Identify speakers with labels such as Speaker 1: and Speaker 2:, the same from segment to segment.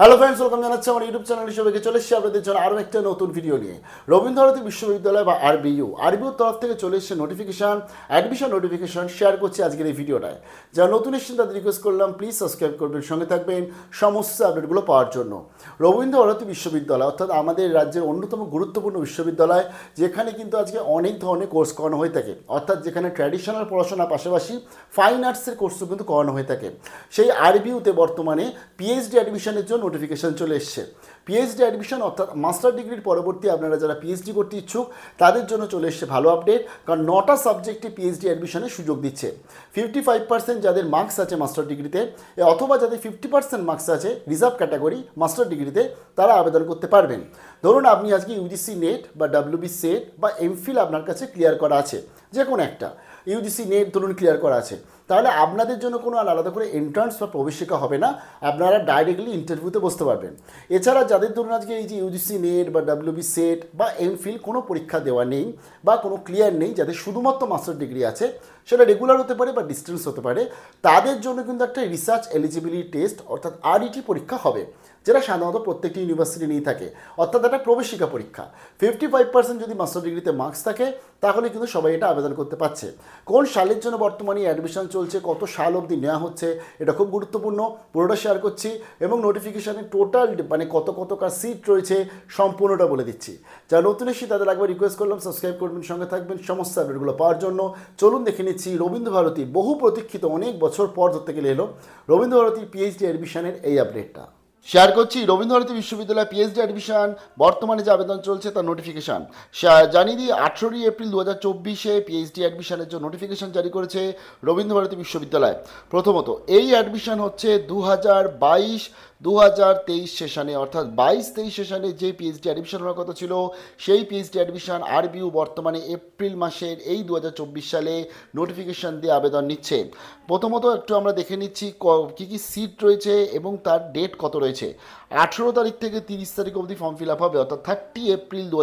Speaker 1: hello friends welcome জানাচ্ছি আমার YouTube channel সবাইকে চলে এসেছি আপনাদের জন্য আরও একটা নতুন ভিডিও নিয়ে রবীন্দ্রভারতী বিশ্ববিদ্যালয় বা আরবিইউ আরবিউর তরফ থেকে চলে এসেছে নোটিফিকেশান অ্যাডমিশন নোটিফিকেশান শেয়ার করছি আজকের এই ভিডিওটায় যারা নতুন এসেছেন তাদের রিকোয়েস্ট করলাম প্লিজ সাবস্ক্রাইব করবেন সঙ্গে থাকবেন সমস্ত আপডেটগুলো পাওয়ার জন্য রবীন্দ্রভারতী বিশ্ববিদ্যালয় অর্থাৎ আমাদের রাজ্যের অন্যতম গুরুত্বপূর্ণ বিশ্ববিদ্যালয় যেখানে কিন্তু আজকে অনেক ধরনের কোর্স করানো হয়ে থাকে অর্থাৎ যেখানে ট্র্যাডিশনাল পড়াশোনার পাশাপাশি ফাইন আর্টসের কোর্সও কিন্তু করানো হয়ে থাকে সেই আরবিউতে বর্তমানে পিএইচডি অ্যাডমিশনের জন্য নোটিফিকেশন চলে এসছে পিএইচডি অ্যাডমিশন অর্থাৎ মাস্টার ডিগ্রির পরবর্তী আপনারা যারা পিএইচডি করতে ইচ্ছুক তাদের জন্য চলে এসছে ভালো আপডেট কারণ নটা সাবজেক্টে পিএইচডি অ্যাডমিশনের সুযোগ দিচ্ছে ফিফটি ফাইভ পার্সেন্ট যাদের মার্কস আছে মাস্টার ডিগ্রিতে অথবা যাদের ফিফটি পার্সেন্ট মার্কস আছে রিজার্ভ ক্যাটাগরি মাস্টার ডিগ্রিতে তারা আবেদন করতে পারবেন ধরুন আপনি আজকে ইউজিসি নেট বা ডাব্লিউবি সেট বা এমফিল আপনার কাছে ক্লিয়ার করা আছে যে কোনো একটা ইউজিসি নেট ধরুন ক্লিয়ার করা আছে তাহলে আপনাদের জন্য কোনো আর আলাদা করে এন্ট্রান্স বা প্রবেশিকা হবে না আপনারা ডাইরেক্টলি ইন্টারভিউতে বসতে পারবেন এছাড়া যাদের ধরুন আজকে এই যে ইউজিসি নেট বা ডাব্লিউবি সেট বা এম ফিল কোনো পরীক্ষা দেওয়া নেই বা কোনো ক্লিয়ার নেই যাদের শুধুমাত্র মাস্টার ডিগ্রি আছে সেটা রেগুলার হতে পারে বা ডিস্টেন্স হতে পারে তাদের জন্য কিন্তু একটা রিসার্চ এলিজিবিলিটি টেস্ট অর্থাৎ আরইটি e পরীক্ষা হবে যেটা সাধারণত প্রত্যেকটি ইউনিভার্সিটি নিয়ে থাকে অর্থাৎ একটা প্রবেশিকা পরীক্ষা ফিফটি ফাইভ পার্সেন্ট যদি মাস্টার ডিগ্রিতে মার্কস থাকে তাহলে কিন্তু সবাই এটা আবেদন করতে পারছে কোন সালের জন্য বর্তমানে অ্যাডমিশন চলছে কত সাল অবধি নেওয়া হচ্ছে এটা খুব গুরুত্বপূর্ণ পুরোটা শেয়ার করছি এবং নোটিফিকেশানে টোটাল মানে কত কত কার সিট রয়েছে সম্পূর্ণটা বলে দিচ্ছি যা নতুন এসে তাদের একবার রিকোয়েস্ট করলাম সাবস্ক্রাইব করবেন সঙ্গে থাকবেন সমস্ত আপডেটগুলো পাওয়ার জন্য চলুন দেখে নিচ্ছি রবীন্দ্রভারতী বহু প্রতীক্ষিত অনেক বছর পর ধরতে গেলে এলো ভারতী পিএইচডি অ্যাডমিশনের এই আপডেটটা শেয়ার করছি রবীন্দ্রভারতী বিশ্ববিদ্যালয় পিএইচডি অ্যাডমিশন বর্তমানে যে আবেদন চলছে তার নোটিফিকেশান জানিয়ে দিই আঠেরোই এপ্রিল দু হাজার চব্বিশে পিএইচডি অ্যাডমিশনের জন্য নোটিফিকেশান জারি করেছে রবীন্দ্রভারতী বিশ্ববিদ্যালয় প্রথমত এই অ্যাডমিশন হচ্ছে দু হাজার বাইশ দু হাজার তেইশ সেশনে অর্থাৎ বাইশ তেইশ সেশনে যে পিএইচডি অ্যাডমিশন হওয়ার কথা ছিল সেই পিএইচডি অ্যাডমিশন আরবিউ বর্তমানে এপ্রিল মাসের এই দু সালে নোটিফিকেশন দিয়ে আবেদন নিচ্ছে প্রথমত একটু আমরা দেখে নিচ্ছি কী কী সিট রয়েছে এবং তার ডেট কত রয়েছে আঠেরো তারিখ থেকে তিরিশ তারিখ অবধি ফর্ম ফিল আপ হবে অর্থাৎ থার্টি এপ্রিল দু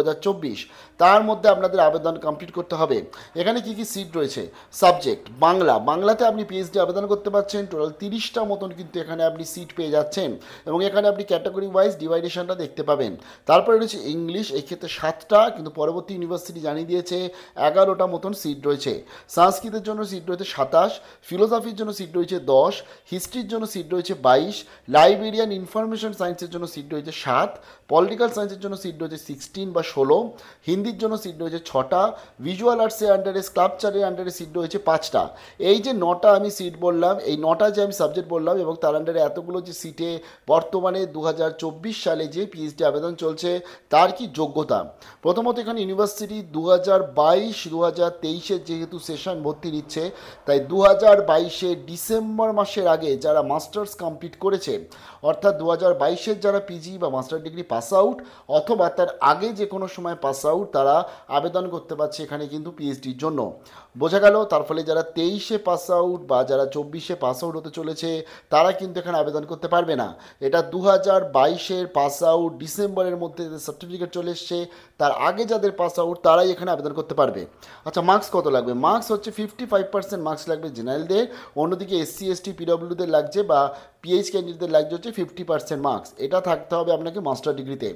Speaker 1: তার মধ্যে আপনাদের আবেদন কমপ্লিট করতে হবে এখানে কি কি সিট রয়েছে সাবজেক্ট বাংলা বাংলাতে আপনি পিএইচডি আবেদন করতে পারছেন টোটাল তিরিশটা মতন কিন্তু এখানে আপনি সিট পেয়ে যাচ্ছেন এবং এখানে আপনি ক্যাটাগরি ওয়াইজ ডিভাইডেশনটা দেখতে পাবেন তারপরে রয়েছে ইংলিশ এক্ষেত্রে সাতটা কিন্তু পরবর্তী ইউনিভার্সিটি জানিয়ে দিয়েছে এগারোটা মতন সিট রয়েছে সংস্কৃতের জন্য সিট রয়েছে সাতাশ ফিলোসফির জন্য সিট রয়েছে দশ হিস্ট্রির জন্য সিট রয়েছে বাইশ লাইব্রেরিয়ান ইনফরমেশন সায়েন্স সায়েন্সের জন্য সিট রয়েছে সাত পলিটিক্যাল সায়েন্সের জন্য সিট রয়েছে সিক্সটিন বা ষোলো হিন্দির জন্য সিট রয়েছে ছটা ভিজুয়াল আর্টসের আন্ডারে স্কাল্পচারের আন্ডারে সিট রয়েছে পাঁচটা এই যে নটা আমি সিট বললাম এই নটা যে আমি সাবজেক্ট বললাম এবং তার আন্ডারে এতগুলো যে সিটে বর্তমানে দু সালে যে পিএইচডি আবেদন চলছে তার কি যোগ্যতা প্রথমত এখানে ইউনিভার্সিটি দু হাজার বাইশ দু হাজার তেইশের যেহেতু সেশন ভর্তি নিচ্ছে তাই দু হাজার বাইশে ডিসেম্বর মাসের আগে যারা মাস্টার্স কমপ্লিট করেছে অর্থাৎ দু হাজার বাইশে পাশের যারা পিজি বা মাস্টার ডিগ্রি পাস আউট অথবা তার আগে যে কোনো সময় পাস আউট তারা আবেদন করতে পারছে এখানে কিন্তু পিএইচডির জন্য বোঝা গেল তার ফলে যারা তেইশে পাস আউট বা যারা চব্বিশে পাস আউট হতে চলেছে তারা কিন্তু এখানে আবেদন করতে পারবে না এটা দু হাজার বাইশের পাস আউট ডিসেম্বরের মধ্যে যাদের সার্টিফিকেট চলে এসছে তার আগে যাদের পাস আউট তারাই এখানে আবেদন করতে পারবে আচ্ছা মার্কস কত লাগবে মার্কস হচ্ছে ফিফটি ফাইভ পার্সেন্ট মার্কস লাগবে জেনারেলদের অন্যদিকে এসসি এসটি পিডব্লিউদের লাগছে বা পিএইচ ক্যান্ডিডেটদের লাগছে হচ্ছে ফিফটি পার্সেন্ট মার্কস এটা থাকতে হবে আপনাকে মাস্টার ডিগ্রিতে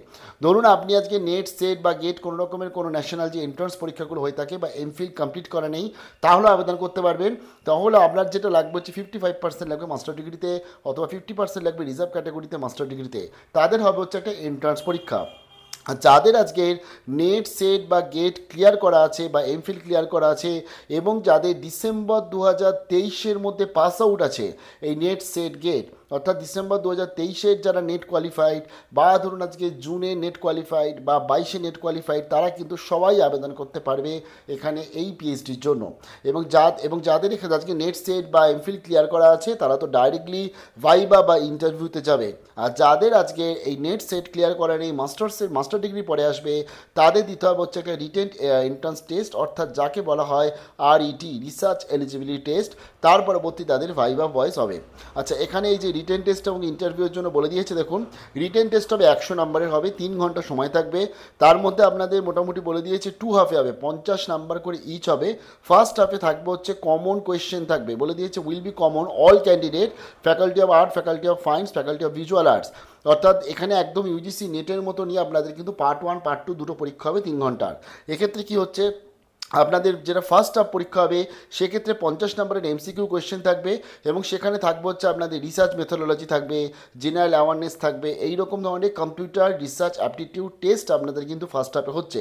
Speaker 1: ধরুন আপনি আজকে নেট সেট বা গেট কোনো রকমের কোনো ন্যাশনাল যে এন্ট্রান্স পরীক্ষাগুলো হয়ে থাকে বা এমফিল কমপ্লিট করা নেই তাহলে আবেদন করতে পারবেন তাহলে আপনার যেটা লাগবে হচ্ছে ফিফটি ফাইভ পার্সেন্ট লাগবে মাস্টার ডিগ্রিতে অথবা ফিফটি পার্সেন্ট লাগবে রিজার্ভ ক্যাটাগরিতে মাস্টার ডিগ্রিতে তাদের হবে হচ্ছে একটা এন্ট্রান্স পরীক্ষা আর যাদের আজকে নেট সেট বা গেট ক্লিয়ার করা আছে বা এমফিল ক্লিয়ার করা আছে এবং যাদের ডিসেম্বর দু হাজার তেইশের মধ্যে পাস আউট আছে এই নেট সেট গেট অর্থাৎ ডিসেম্বর দু হাজার তেইশের যারা নেট কোয়ালিফাইড বা ধরুন আজকে জুনে নেট কোয়ালিফাইড বা বাইশে নেট কোয়ালিফাইড তারা কিন্তু সবাই আবেদন করতে পারবে এখানে এই পিএইচডির জন্য এবং যা এবং যাদের এখানে আজকে নেট সেট বা এমফিল ক্লিয়ার করা আছে তারা তো ডাইরেক্টলি ভাইবা বা ইন্টারভিউতে যাবে আর যাদের আজকে এই নেট সেট ক্লিয়ার করা নেই মাস্টার্সের মাস্টার ডিগ্রি পরে আসবে তাদের দিতে হবে হচ্ছে একটা রিটেন এন্ট্রান্স টেস্ট অর্থাৎ যাকে বলা হয় R ET research eligibility test তার পরবর্তী তাদের ভাইবা ভয়েস হবে আচ্ছা এখানে এই যে রিটেন টেস্ট এবং ইন্টারভিউর জন্য বলে দিয়েছে দেখুন রিটেন টেস্ট হবে একশো নাম্বারের হবে তিন ঘন্টা সময় থাকবে তার মধ্যে আপনাদের মোটামুটি বলে দিয়েছে টু হাফে হবে পঞ্চাশ নাম্বার করে ইচ হবে ফার্স্ট হাফে থাকবে হচ্ছে কমন কোয়েশ্চেন থাকবে বলে দিয়েছে will be common all candidate faculty of art faculty of fines faculty of visual arts অর্থাৎ এখানে একদম ইউজিসি নেটের মতো নিয়ে আপনাদের কিন্তু পার্ট ওয়ান পার্ট টু দুটো পরীক্ষা হবে তিন ঘন্টার এক্ষেত্রে কি হচ্ছে আপনাদের যেটা ফার্স্ট হাফ পরীক্ষা হবে সেক্ষেত্রে পঞ্চাশ নম্বরের কিউ কোয়েশ্চেন থাকবে এবং সেখানে থাকবে হচ্ছে আপনাদের রিসার্চ মেথোলজি থাকবে জেনারেল অ্যাওয়ারনেস থাকবে এই রকম ধরনের কম্পিউটার রিসার্চ অ্যাপটিটিউড টেস্ট আপনাদের কিন্তু ফার্স্ট হাফে হচ্ছে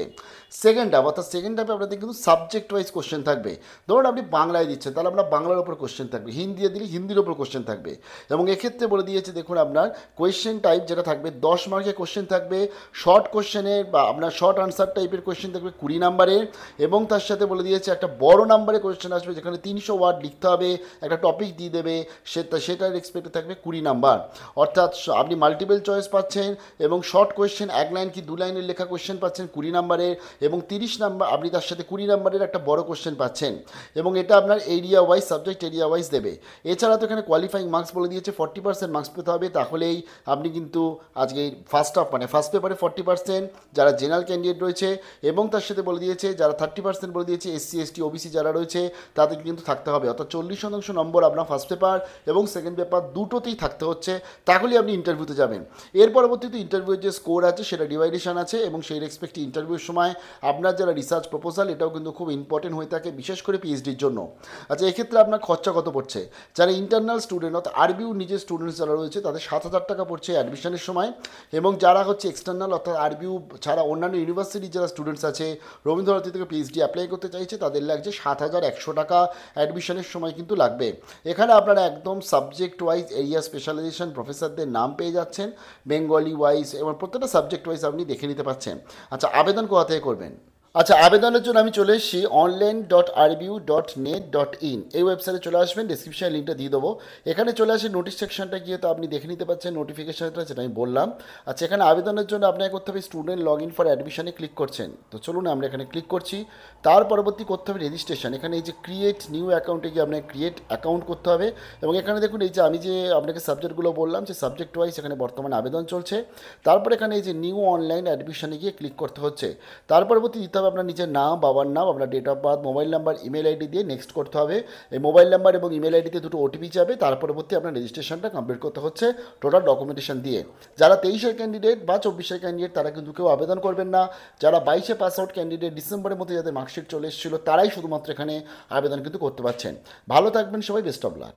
Speaker 1: সেকেন্ড হাফ অর্থাৎ সেকেন্ড হাফে আপনাদের কিন্তু সাবজেক্ট ওয়াইজ কোয়েশ্চেন থাকবে ধরুন আপনি বাংলায় দিচ্ছেন তাহলে আপনার বাংলার ওপর কোয়েশ্চেন থাকবে হিন্দি দিলে হিন্দির ওপর কোয়েশ্চেন থাকবে এবং এক্ষেত্রে বলে দিয়েছে দেখুন আপনার কোয়েশ্চেন টাইপ যেটা থাকবে দশ মার্কের কোয়েশ্চেন থাকবে শর্ট কোয়েশ্চেনের বা আপনার শর্ট আনসার টাইপের কোয়েশ্চেন থাকবে কুড়ি নাম্বারের এবং তার তার সাথে বলে দিয়েছে একটা বড় নাম্বারে কোয়েশ্চেন আসবে যেখানে তিনশো ওয়ার্ড লিখতে হবে একটা টপিক দিয়ে দেবে তা সেটার এক্সপেক্টে থাকবে কুড়ি নাম্বার অর্থাৎ আপনি মাল্টিপল চয়েস পাচ্ছেন এবং শর্ট কোয়েশ্চেন এক লাইন কি দু লাইনের লেখা কোয়েশ্চেন পাচ্ছেন কুড়ি নাম্বারের এবং তিরিশ নাম্বার আপনি তার সাথে কুড়ি নাম্বারের একটা বড় কোয়েশ্চেন পাচ্ছেন এবং এটা আপনার area wise subject area wise দেবে এছাড়া তো এখানে কোয়ালিফাইং মার্কস বলে দিয়েছে ফর্টি পার্সেন্ট মার্কস পেতে হবে তাহলেই আপনি কিন্তু আজকে ফার্স্ট হাফ মানে ফার্স্ট পেপারে ফর্টি পার্সেন্ট যারা জেনারেল ক্যান্ডিডেট রয়েছে এবং তার সাথে বলে দিয়েছে যারা থার্টি পার্সেন্ট পার্সেন্ট বলে দিয়েছে এসসি এসটি ওবিসি যারা রয়েছে তাদেরকে কিন্তু থাকতে হবে অর্থাৎ চল্লিশ শতাংশ নম্বর আপনার ফার্স্ট পেপার এবং সেকেন্ড পেপার দুটোতেই থাকতে হচ্ছে তাহলে আপনি ইন্টারভিউতে যাবেন এর পরবর্তীতে ইন্টারভিউয়ের যে স্কোর আছে সেটা ডিভাইডেশন আছে এবং সেই রেসপেক্টে ইন্টারভিউর সময় আপনার যারা রিসার্চ প্রপোজাল এটাও কিন্তু খুব ইম্পর্টেন্ট হয়ে থাকে বিশেষ করে পিএইচডির জন্য আচ্ছা এক্ষেত্রে আপনার খরচা কত পড়ছে যারা ইন্টারনাল স্টুডেন্ট অর্থাৎ আরবিউ নিজের স্টুডেন্টস যারা রয়েছে তাদের সাত হাজার টাকা পড়ছে অ্যাডমিশনের সময় এবং যারা হচ্ছে এক্সটার্নাল অর্থাৎ আরবিউ ছাড়া অন্যান্য ইউনিভার্সিটির যারা স্টুডেন্টস আছে রবীন্দ্রভারতী থেকে পিএইচডি অ্যাপ্লাই করতে চাইছে তাদের লাগছে সাত হাজার একশো টাকা অ্যাডমিশনের সময় কিন্তু লাগবে এখানে আপনারা একদম সাবজেক্ট ওয়াইজ এরিয়া স্পেশালাইজেশন প্রফেসরদের নাম পেয়ে যাচ্ছেন বেঙ্গলি ওয়াইজ এবং প্রত্যেকটা সাবজেক্ট ওয়াইজ আপনি দেখে নিতে পারছেন আচ্ছা আবেদন কোথা থেকে করবেন আচ্ছা আবেদনের জন্য আমি চলে এসেছি online dot RBU dot net dot in এই ওয়েবসাইটে চলে আসবেন ডিসক্রিপশানে লিঙ্কটা দিয়ে দেবো এখানে চলে আসে নোটিশ সেকশনটা গিয়ে তো আপনি দেখে নিতে পারছেন নোটিফিকেশানটা সেটা আমি বললাম আচ্ছা এখানে আবেদনের জন্য আপনাকে করতে হবে স্টুডেন্ট লগ ইন ফর অ্যাডমিশনে ক্লিক করছেন তো চলুন আমরা এখানে ক্লিক করছি তার পরবর্তী করতে হবে রেজিস্ট্রেশন এখানে এই যে ক্রিয়েট নিউ অ্যাকাউন্টে গিয়ে আপনাকে ক্রিয়েট অ্যাকাউন্ট করতে হবে এবং এখানে দেখুন এই যে আমি যে আপনাকে সাবজেক্টগুলো বললাম যে সাবজেক্ট ওয়াইজ এখানে বর্তমানে আবেদন চলছে তারপর এখানে এই যে নিউ অনলাইন অ্যাডমিশনে গিয়ে ক্লিক করতে হচ্ছে তার পরবর্তী দিতে হবে হিসাবে আপনার নিজের নাম বাবার নাম আপনার date of birth mobile number email ID দিয়ে নেক্সট করতে হবে এই মোবাইল নাম্বার এবং ইমেল আইডিতে দুটো ওটিপি যাবে তার পরবর্তী আপনার রেজিস্ট্রেশনটা কমপ্লিট করতে হচ্ছে টোটাল ডকুমেন্টেশন দিয়ে যারা তেইশের ক্যান্ডিডেট বা চব্বিশের ক্যান্ডিডেট তারা কিন্তু কেউ আবেদন করবেন না যারা বাইশে পাস আউট ক্যান্ডিডেট ডিসেম্বরের মধ্যে যাদের মার্কশিট চলে এসেছিলো তারাই শুধুমাত্র এখানে আবেদন কিন্তু করতে পারছেন ভালো থাকবেন সবাই বেস্ট অফ লাক